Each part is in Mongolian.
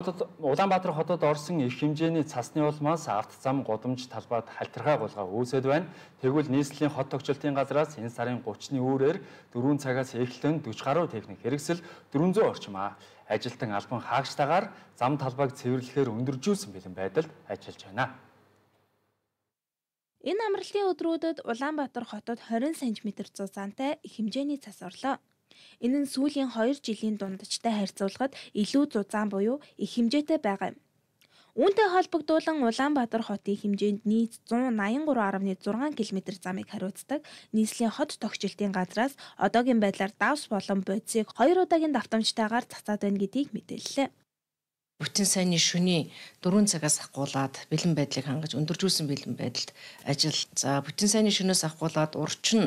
Хотод Улаанбаатар хотод орсон их хэмжээний цасны улмаас арт зам годамж талбайд халтирхай гулгаа үүсэд байна. Тэгвэл нийслэлийн хот тогтчлтын газраас энэ сарын 30-ны үүрээр 4 цагаас эхлэн 40 гаруй техник хэрэгсэл 400 орчим ажилтан албан хаагчтайгаар зам талбайг цэвэрлэхээр өндөржүүлсэн бэлэн байдалд ажиллаж байна. Энэ амралтын өдрүүдэд Улаанбаатар хотод 20 см зузаантай их хэмжээний цас орлоо. Энэ нь сүүлийн 2 жилийн дундажтай харьцуулахад илүү зузаан буюу их хэмжээтэй байгаа юм. Үүнтэй холбогдуулан Улаанбаатар хотын хэмжээнд нийт 183.6 км замыг хариуцдаг нийслэлийн хот тогтчлтын газраас одоогийн байдлаар давс болон бодисыг хоёр удаагийн давтамжтайгаар цацаад байна гэдгийг мэдээллээ. Бүтэн сайнны шөнийн 4 цагаас ахгуулад бэлэн байдлыг хангаж өндөржүүлсэн бэлэн байдалд ажил. За бүтэн сайнны шөнөөс ахгуулад урчин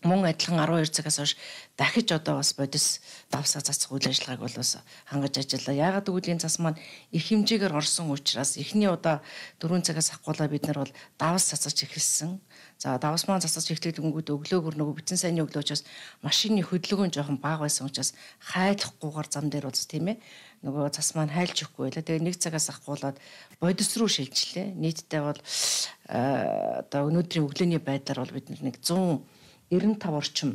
мөн адилхан 12 цагаас хойш дахиж одоо бас бодис давсаа засах үйл ажиллагааг бол бас хангаж ажиллаа. Яагаад гэвэл энэ цас маань их хэмжээгээр орсон учраас эхний удаа 4 цагаас ахгүйла бид нар бол давс засаж эхэлсэн. За давс маань засаж эхлэх дүнгүүд өглөөгөр нөгөө битэн сайнны өглөө учраас машины хөдөлгөөн жоохон бага байсан учраас хайлахгүйгээр зам дээр улс тийм ээ нөгөө цас маань хайлж өгөхгүй байлаа. Тэгээ нэг цагаас ахгуулаад бодис руу шилжлээ. Нийтдээ бол э, одоо өнөөдрийн өглөөний байдлаар бол бид нэг 100 95 орчим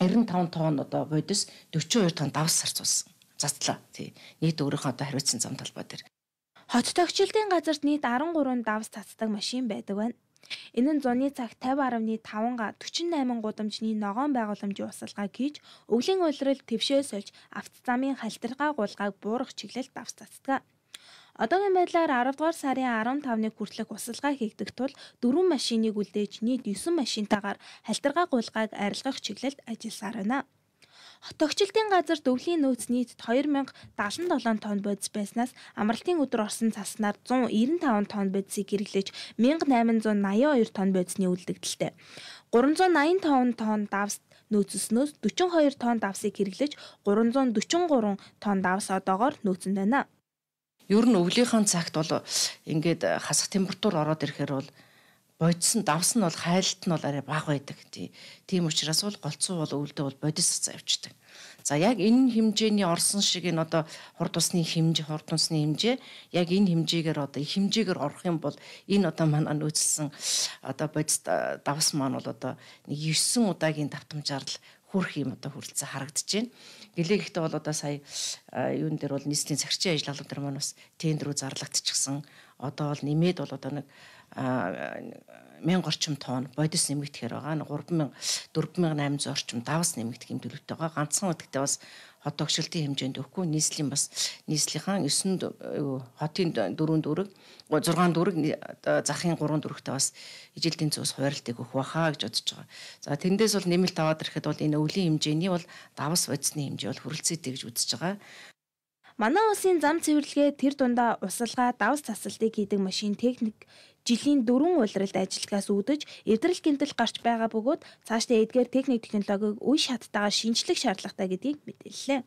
95 тонн одоо бодис 42 тонн давс зарцуулсан. Затлаа. Тий. Нийт өөрийнхөө одоо хариуцсан зам талбай дээр. Хот тогтчлтын газарт нийт 13 давс татдаг машин байдаг байна. Энэ нь зуны цаг 50.5-га 48 гудамжны ногоон байгууламжийн усалгаа хийж, өвлийн улирал твшээ сольж, авто замын халдиргаа гулгааг буурах чиглэлд давс татдаг. Одоогийн байдлаар 10 дугаар сарын 15-ны хүртэлх усалгаа хийгдэх тул 4 машиныг үлдээж нийт 9 машинтаагаар халтргаа гуйлгааг арилгах чиглэлд ажилласаар байна. Хотогчлтын газар төвлийн нөөц нийт 2077 тонн бодис байснаас амралтын өдөр орсон цаснаар 195 тонн бодисыг гэрэлж 1882 тонн бодисны үлдэгдэлтэй. 385 тонн давс нөөцснөөс 42 тонн давсыг хэрэглэж 343 тонн давс одоогоор нөөцөнд байна. Ер нь өвлийнхөө цагт бол ингээд хасах температур ороод ирэхээр бол бодис нь давс нь бол хайлт нь бол арай бага байдаг тийм учраас бол голцоо бол өвлдөө бол бодис завьчдаг. За яг энэ хэмжээний орсон шиг энэ одоо хурд усны хэмжээ, хурд усны хэмжээ яг энэ хэмжээгээр одоо их хэмжээгээр орох юм бол энэ одоо манай нөөцлсөн одоо бодис давс маань бол одоо нэг 9 удаагийн давтамжаар л хүрх юм одоо хүрэлцэн харагдаж байна. Гэлээхтэй бол одоо сая юун дээр бол нийслэлийн цагчийн ажиллагаалууд нар маань бас тендер рүү зарлагдчихсан одоо бол нэмээд бол одоо нэг 1000 орчим тонн бодис нэмэгдэхээр байгаа. 3000 4800 орчим давс нэмэгдэх хэмжээтэй байгаа. Ганцхан үедээ бас хот тогшилтын хэмжээнд өгөхгүй нийслэлийн бас нийслэлийн 9 хотын 4 дүрэг 6 дүрэг захын 3 дүрэгтээ бас ижилтийн цус хуваарлтыг өгөх баха гэж бодож байгаа. За тэндээс бол нэмэлт аваад ирэхэд бол энэ өвлийн хэмжээний бол давас бодисны хэмжээ бол хүрэлцээтэй гэж үзэж байгаа. Манай улсын зам цэвэрлэгээ тэр дундаа усалгаа, давс тасалтыг хийдэг машин техник жилийн дөрвөн улиралд ажилтгаас үүдэж эвдрэл гэмтэл гарч байгаа бөгөөд цаашдаа эдгээр техник технологиг үе шаттайгаар шинжлэх шаардлагатай гэдгийг мэдээллээ.